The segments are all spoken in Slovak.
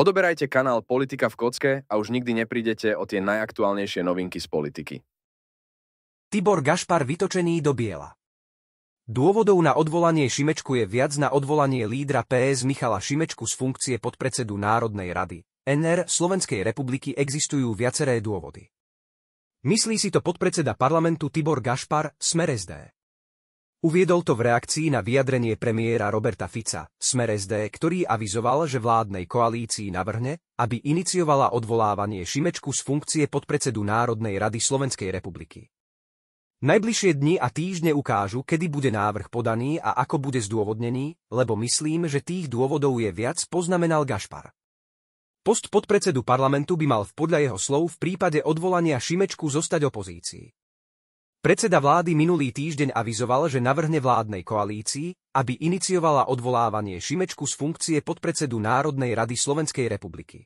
Odoberajte kanál Politika v kocke a už nikdy neprídete o tie najaktuálnejšie novinky z politiky. Tibor Gašpar vytočený do biela. Dôvodov na odvolanie Šimečku je viac na odvolanie lídra PS Michala Šimečku z funkcie podpredsedu Národnej rady. NR Slovenskej republiky existujú viaceré dôvody. Myslí si to podpredseda parlamentu Tibor Gašpar, Smer SD. Uviedol to v reakcii na vyjadrenie premiéra Roberta Fica, Smer SD, ktorý avizoval, že vládnej koalícii navrhne, aby iniciovala odvolávanie Šimečku z funkcie podpredsedu Národnej rady Slovenskej republiky. Najbližšie dni a týždne ukážu, kedy bude návrh podaný a ako bude zdôvodnený, lebo myslím, že tých dôvodov je viac, poznamenal Gašpar. Post podpredsedu parlamentu by mal v podľa jeho slov v prípade odvolania Šimečku zostať opozícii. Predseda vlády minulý týždeň avizoval, že navrhne vládnej koalícii, aby iniciovala odvolávanie Šimečku z funkcie podpredsedu Národnej rady Slovenskej republiky.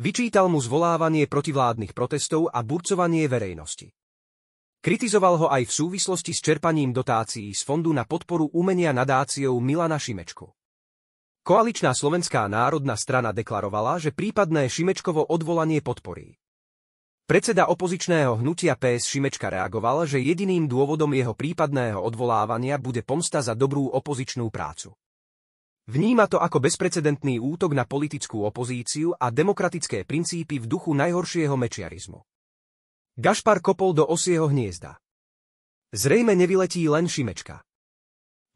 Vyčítal mu zvolávanie protivládnych protestov a burcovanie verejnosti. Kritizoval ho aj v súvislosti s čerpaním dotácií z Fondu na podporu umenia nadáciou Milana Šimečku. Koaličná Slovenská národná strana deklarovala, že prípadné Šimečkovo odvolanie podporí. Predseda opozičného hnutia PS Šimečka reagoval, že jediným dôvodom jeho prípadného odvolávania bude pomsta za dobrú opozičnú prácu. Vníma to ako bezprecedentný útok na politickú opozíciu a demokratické princípy v duchu najhoršieho mečiarizmu. Gašpar kopol do osieho hniezda. Zrejme nevyletí len Šimečka.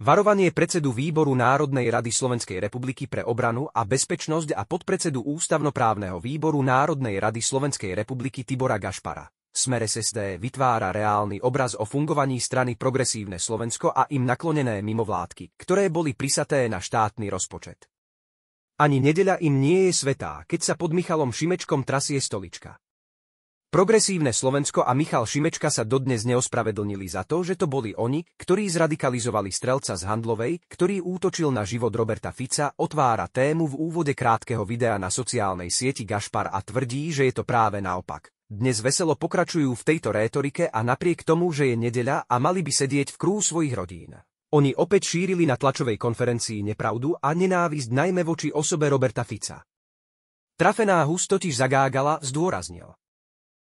Varovanie predsedu výboru Národnej rady Slovenskej republiky pre obranu a bezpečnosť a podpredsedu ústavnoprávneho výboru Národnej rady Slovenskej republiky Tibora Gašpara. Smer SSD vytvára reálny obraz o fungovaní strany Progresívne Slovensko a im naklonené mimovládky, ktoré boli prisaté na štátny rozpočet. Ani nedeľa im nie je svetá, keď sa pod Michalom Šimečkom trasie stolička. Progresívne Slovensko a Michal Šimečka sa dodnes neospravedlnili za to, že to boli oni, ktorí zradikalizovali strelca z Handlovej, ktorý útočil na život Roberta Fica, otvára tému v úvode krátkeho videa na sociálnej sieti Gašpar a tvrdí, že je to práve naopak. Dnes veselo pokračujú v tejto rétorike a napriek tomu, že je nedeľa a mali by sedieť v krú svojich rodín. Oni opäť šírili na tlačovej konferencii nepravdu a nenávisť najmä voči osobe Roberta Fica. Trafená hus totiž zagágala, zdôraznil.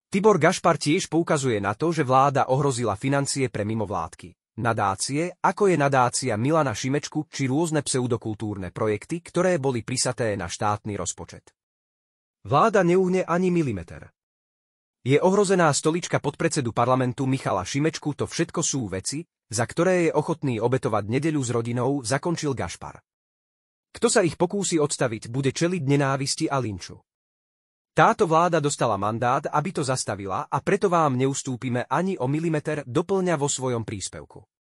Tibor Gašpar tiež poukazuje na to, že vláda ohrozila financie pre mimovládky. Nadácie, ako je nadácia Milana Šimečku či rôzne pseudokultúrne projekty, ktoré boli prisaté na štátny rozpočet. Vláda neuhne ani milimeter. Je ohrozená stolička podpredsedu parlamentu Michala Šimečku, to všetko sú veci, za ktoré je ochotný obetovať nedeľu s rodinou, zakončil Gašpar. Kto sa ich pokúsi odstaviť, bude čeliť nenávisti a linču. Táto vláda dostala mandát, aby to zastavila a preto vám neustúpime ani o milimeter, doplňa vo svojom príspevku.